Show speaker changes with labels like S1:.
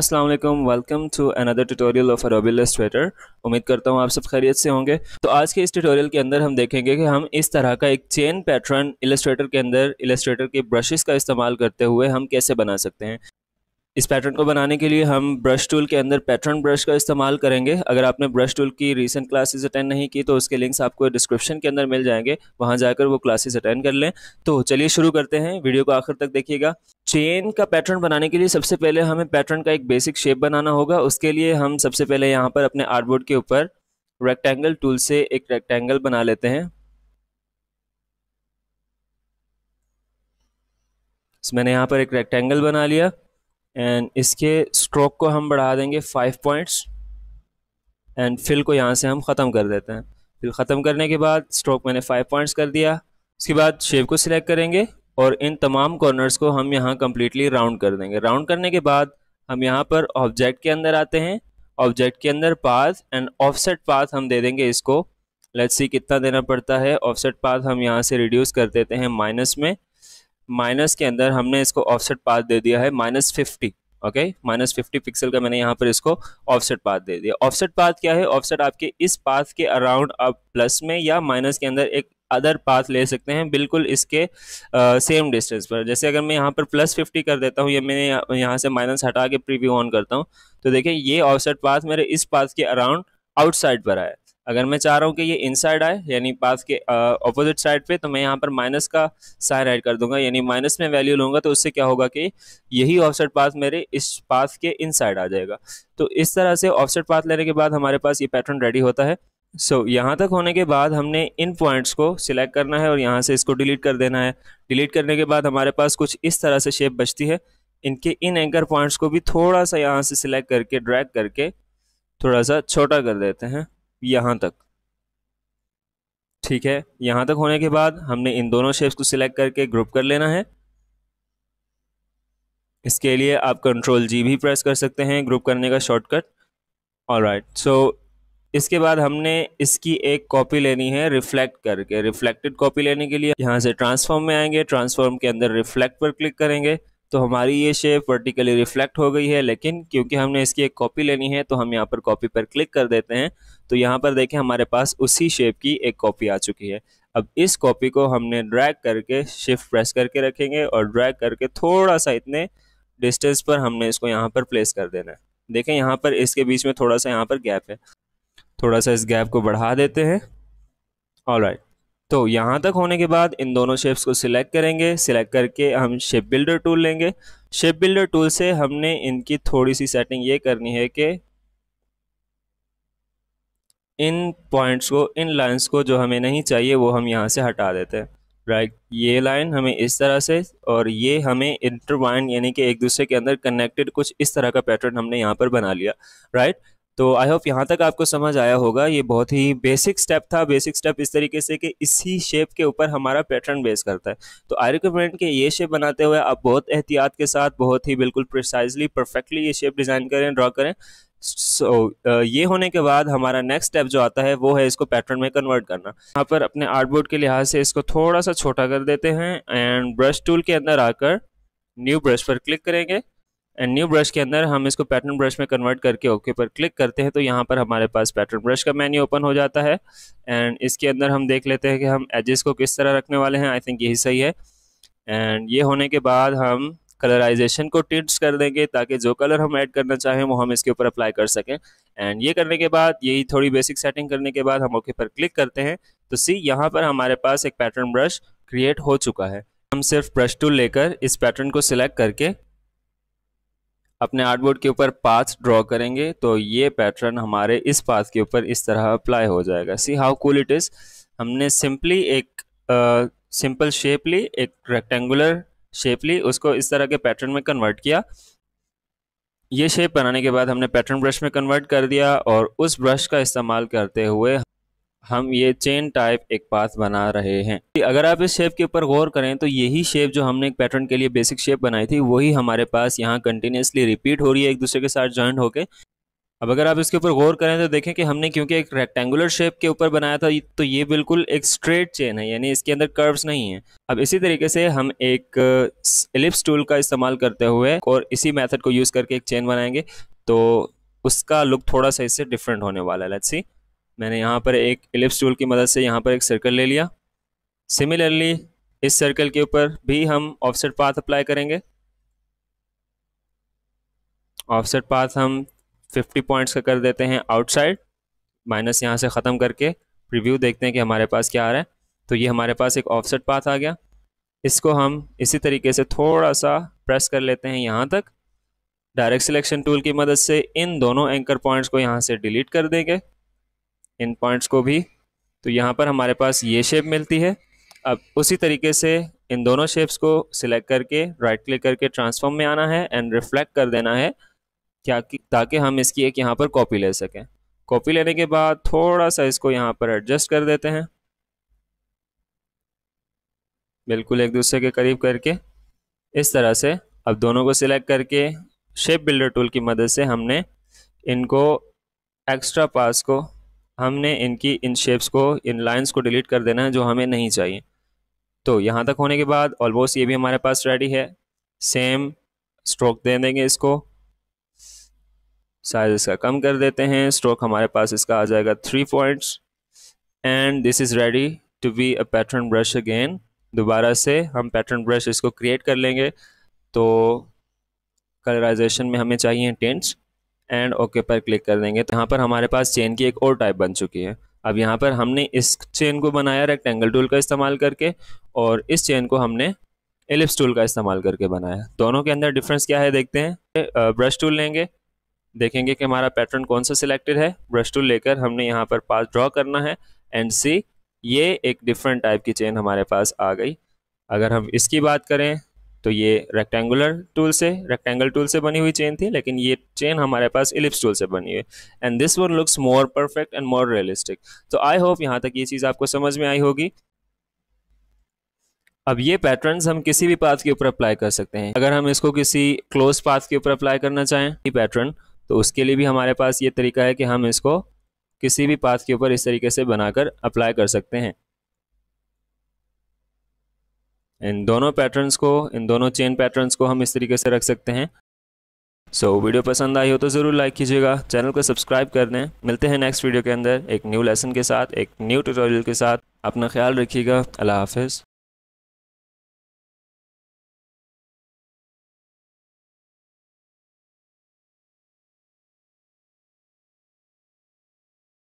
S1: Aslam welcome to another tutorial of अरोबिल Illustrator उम्मीद करता हूँ आप सब खैरियत से होंगे तो आज के इस ट्यूटोरियल के अंदर हम देखेंगे कि हम इस तरह का एक चेन पैटर्न इलेस्ट्रेटर के अंदर इलेस्ट्रेटर के ब्रशेस का इस्तेमाल करते हुए हम कैसे बना सकते हैं इस पैटर्न को बनाने के लिए हम ब्रश टूल के अंदर पैटर्न ब्रश का इस्तेमाल करेंगे अगर आपने ब्रश टूल की रीसेंट क्लासेस अटेंड नहीं की तो उसके लिंक्स आपको डिस्क्रिप्शन के अंदर मिल जाएंगे वहां जाकर वो क्लासेस अटेंड कर लें तो चलिए शुरू करते हैं वीडियो को आखिर तक देखिएगा चेन का पैटर्न बनाने के लिए सबसे पहले हमें पैटर्न का एक बेसिक शेप बनाना होगा उसके लिए हम सबसे पहले यहाँ पर अपने आर्टबोर्ड के ऊपर रेक्टेंगल टूल से एक रेक्टेंगल बना लेते हैं मैंने यहाँ पर एक रेक्टेंगल बना लिया एंड इसके स्ट्रोक को हम बढ़ा देंगे फाइव पॉइंट्स एंड फिल को यहाँ से हम ख़त्म कर देते हैं फिल ख़त्म करने के बाद स्ट्रोक मैंने फाइव पॉइंट्स कर दिया उसके बाद शेप को सिलेक्ट करेंगे और इन तमाम कॉर्नर्स को हम यहाँ कम्प्लीटली राउंड कर देंगे राउंड करने के बाद हम यहाँ पर ऑब्जेक्ट के अंदर आते हैं ऑब्जेक्ट के अंदर पाथ एंड ऑफसेट पाथ हम दे देंगे इसको लेट्स सी कितना देना पड़ता है ऑफसेट पाथ हम यहाँ से रिड्यूस कर देते हैं माइनस में माइनस के अंदर हमने इसको ऑफसेट पाथ दे दिया है minus fifty okay minus fifty pixel का मैंने यहाँ पर इसको ऑफसेट पाथ दे दिया ऑफसेट पाथ क्या है ऑफसेट आपके इस पाथ के अराउंड आप प्लस में या माइनस के अंदर एक अदर पाथ ले सकते हैं बिल्कुल इसके आ, सेम डिस्टेंस पर जैसे अगर मैं यहाँ पर प्लस फिफ्टी कर देता हूँ या मैंने यहाँ से माइनस हटा के प्रीव्यू ऑन करता हूँ तो देखिए ये ऑफसेट पाथ मेरे इस पाथ के अराउंड आउटसाइड पर आया अगर मैं चाह रहा हूँ कि ये इनसाइड आए यानी पास के ऑपोजिट साइड पे तो मैं यहाँ पर माइनस का साइन ऐड कर दूंगा यानी माइनस में वैल्यू लूंगा तो उससे क्या होगा कि यही ऑफसेट पाथ मेरे इस पास के इनसाइड आ जाएगा तो इस तरह से ऑफसेट पाथ लेने के बाद हमारे पास ये पैटर्न रेडी होता है सो so, यहाँ तक होने के बाद हमने इन पॉइंट्स को सिलेक्ट करना है और यहाँ से इसको डिलीट कर देना है डिलीट करने के बाद हमारे पास कुछ इस तरह से शेप बचती है इनके इन एंकर पॉइंट्स को भी थोड़ा सा यहाँ से सिलेक्ट करके ड्रैग करके थोड़ा सा छोटा कर देते हैं यहाँ तक ठीक है यहाँ तक होने के बाद हमने इन दोनों शेप्स को सिलेक्ट करके ग्रुप कर लेना है इसके लिए आप कंट्रोल जी भी प्रेस कर सकते हैं ग्रुप करने का शॉर्टकट ऑल राइट सो इसके बाद हमने इसकी एक कॉपी लेनी है रिफ्लेक्ट करके रिफ्लेक्टेड कॉपी लेने के लिए यहाँ से ट्रांसफॉर्म में आएंगे ट्रांसफॉर्म के अंदर रिफ्लेक्ट पर क्लिक करेंगे तो हमारी ये शेप वर्टिकली रिफ्लेक्ट हो गई है लेकिन क्योंकि हमने इसकी एक कॉपी लेनी है तो हम यहाँ पर कॉपी पर क्लिक कर देते हैं तो यहाँ पर देखें हमारे पास उसी शेप की एक कॉपी आ चुकी है अब इस कॉपी को हमने ड्रैग करके शिफ्ट प्रेस करके रखेंगे और ड्रैग करके थोड़ा सा इतने डिस्टेंस पर हमने इसको यहाँ पर प्लेस कर देना है देखें यहाँ पर इसके बीच में थोड़ा सा यहाँ पर गैप है थोड़ा सा इस गैप को बढ़ा देते हैं ऑल राइट तो यहाँ तक होने के बाद इन दोनों शेप्स को सिलेक्ट करेंगे सिलेक्ट करके हम शेप बिल्डर टूल लेंगे शेप बिल्डर टूल से हमने इनकी थोड़ी सी सेटिंग ये करनी है कि इन पॉइंट्स को इन लाइंस को जो हमें नहीं चाहिए वो हम यहाँ से हटा देते हैं राइट right. ये लाइन हमें इस तरह से और ये हमें इंटरवाइन यानी कि एक दूसरे के अंदर कनेक्टेड कुछ इस तरह का पैटर्न हमने यहाँ पर बना लिया राइट right? तो आई होप यहाँ तक आपको समझ आया होगा ये बहुत ही बेसिक स्टेप था बेसिक स्टेप इस तरीके से कि इसी शेप के ऊपर हमारा पैटर्न बेस करता है तो आई रिकमेंड कि ये शेप बनाते हुए आप बहुत एहतियात के साथ बहुत ही बिल्कुल प्रिसाइजली परफेक्टली ये शेप डिज़ाइन करें ड्रॉ करें सो so, ये होने के बाद हमारा नेक्स्ट स्टेप जो आता है वो है इसको पैटर्न में कन्वर्ट करना यहाँ पर अपने आर्टबोर्ड के लिहाज से इसको थोड़ा सा छोटा कर देते हैं एंड ब्रश टूल के अंदर आकर न्यू ब्रश पर क्लिक करेंगे एंड न्यू ब्रश के अंदर हम इसको पैटर्न ब्रश में कन्वर्ट करके ओके पर क्लिक करते हैं तो यहाँ पर हमारे पास पैटर्न ब्रश का मेन्यू ओपन हो जाता है एंड इसके अंदर हम देख लेते हैं कि हम एजेस को किस तरह रखने वाले हैं आई थिंक यही सही है एंड ये होने के बाद हम कलराइजेशन को टिट्स कर देंगे ताकि जो कलर हम ऐड करना चाहें वो हम इसके ऊपर अप्लाई कर सकें एंड ये करने के बाद यही थोड़ी बेसिक सेटिंग करने के बाद हम ओके पर क्लिक करते हैं तो सी यहाँ पर हमारे पास एक पैटर्न ब्रश क्रिएट हो चुका है हम सिर्फ ब्रश टूल लेकर इस पैटर्न को सिलेक्ट करके अपने आर्टबोर्ड के ऊपर पाथ ड्रॉ करेंगे तो ये पैटर्न हमारे इस पाथ के ऊपर इस तरह अप्लाई हो जाएगा see how cool it is हमने सिंपली एक सिंपल शेप ली एक रेक्टेंगुलर शेप ली उसको इस तरह के पैटर्न में कन्वर्ट किया ये शेप बनाने के बाद हमने पैटर्न ब्रश में कन्वर्ट कर दिया और उस ब्रश का इस्तेमाल करते हुए हम ये चेन टाइप एक पास बना रहे हैं अगर आप इस शेप के ऊपर गौर करें तो यही शेप जो हमने एक पैटर्न के लिए बेसिक शेप बनाई थी वही हमारे पास यहाँ कंटिन्यूसली रिपीट हो रही है एक दूसरे के साथ ज्वाइंट होकर अब अगर आप इसके ऊपर गौर करें तो देखें कि हमने क्योंकि एक रेक्टेंगुलर शेप के ऊपर बनाया था तो ये बिल्कुल एक स्ट्रेट चेन है यानी इसके अंदर कर्व्स नहीं है अब इसी तरीके से हम एक एलिप्स uh, टूल का इस्तेमाल करते हुए और इसी मेथड को यूज़ करके एक चेन बनाएंगे तो उसका लुक थोड़ा सा इससे डिफरेंट होने वाला है लेट्स सी मैंने यहाँ पर एक एलिप्स टूल की मदद से यहाँ पर एक सर्कल ले लिया सिमिलरली इस सर्कल के ऊपर भी हम ऑफसेट पाथ अप्लाई करेंगे ऑफसेट पाथ हम 50 पॉइंट्स का कर देते हैं आउटसाइड माइनस यहाँ से ख़त्म करके प्रीव्यू देखते हैं कि हमारे पास क्या आ रहा है तो ये हमारे पास एक ऑफसेट पाथ आ गया इसको हम इसी तरीके से थोड़ा सा प्रेस कर लेते हैं यहाँ तक डायरेक्ट सिलेक्शन टूल की मदद से इन दोनों एंकर पॉइंट्स को यहाँ से डिलीट कर देंगे इन पॉइंट्स को भी तो यहाँ पर हमारे पास ये शेप मिलती है अब उसी तरीके से इन दोनों शेप्स को सिलेक्ट करके राइट क्लिक करके ट्रांसफॉर्म में आना है एंड रिफ्लेक्ट कर देना है क्या ताकि हम इसकी एक यहाँ पर कॉपी ले सकें कॉपी लेने के बाद थोड़ा सा इसको यहाँ पर एडजस्ट कर देते हैं बिल्कुल एक दूसरे के करीब करके इस तरह से अब दोनों को सिलेक्ट करके शेप बिल्डर टूल की मदद से हमने इनको एक्स्ट्रा पास को हमने इनकी इन शेप्स को इन लाइन्स को डिलीट कर देना है जो हमें नहीं चाहिए तो यहाँ तक होने के बाद ऑलमोस्ट ये भी हमारे पास रेडी है सेम स्ट्रोक दे देंगे इसको साइज इसका कम कर देते हैं स्ट्रोक हमारे पास इसका आ जाएगा three points and this is ready to be a pattern brush again दोबारा से हम पैटर्न ब्रश इसको क्रिएट कर लेंगे तो कलराइजेशन में हमें चाहिए टेंट्स एंड ओके पर क्लिक कर देंगे तो यहाँ पर हमारे पास चेन की एक और टाइप बन चुकी है अब यहाँ पर हमने इस चेन को बनाया रेक्टेंगल टूल का इस्तेमाल करके और इस चेन को हमने एलिप्स टूल का इस्तेमाल करके बनाया दोनों के अंदर डिफरेंस क्या है देखते हैं ब्रश टूल लेंगे देखेंगे कि हमारा पैटर्न कौन सा सिलेक्टेड है ब्रश टूल लेकर हमने यहाँ पर पास ड्रॉ करना है एंड सी ये एक डिफरेंट टाइप की चेन हमारे पास आ गई अगर हम इसकी बात करें तो ये रेक्टेंगुलर टूल से रेक्टेंगल टूल से बनी हुई चेन थी लेकिन ये चेन हमारे पास इलिप्स टूल से बनी हुई and this one looks more perfect and more realistic तो आई होप यहाँ तक ये चीज़ आपको समझ में आई होगी अब ये पैटर्न्स हम किसी भी पाथ के ऊपर अप्लाई कर सकते हैं अगर हम इसको किसी क्लोज पाथ के ऊपर अप्लाई करना चाहें ये पैटर्न तो उसके लिए भी हमारे पास ये तरीका है कि हम इसको किसी भी पाथ के ऊपर इस तरीके से बनाकर अप्लाई कर सकते हैं इन दोनों पैटर्न्स को इन दोनों चेन पैटर्न्स को हम इस तरीके से रख सकते हैं सो so, वीडियो पसंद आई हो तो ज़रूर लाइक कीजिएगा चैनल को सब्सक्राइब कर दें मिलते हैं नेक्स्ट वीडियो के अंदर एक न्यू लेसन के साथ एक न्यू ट्यूटोरियल के साथ अपना ख्याल रखिएगा अल्लाह हाफिज़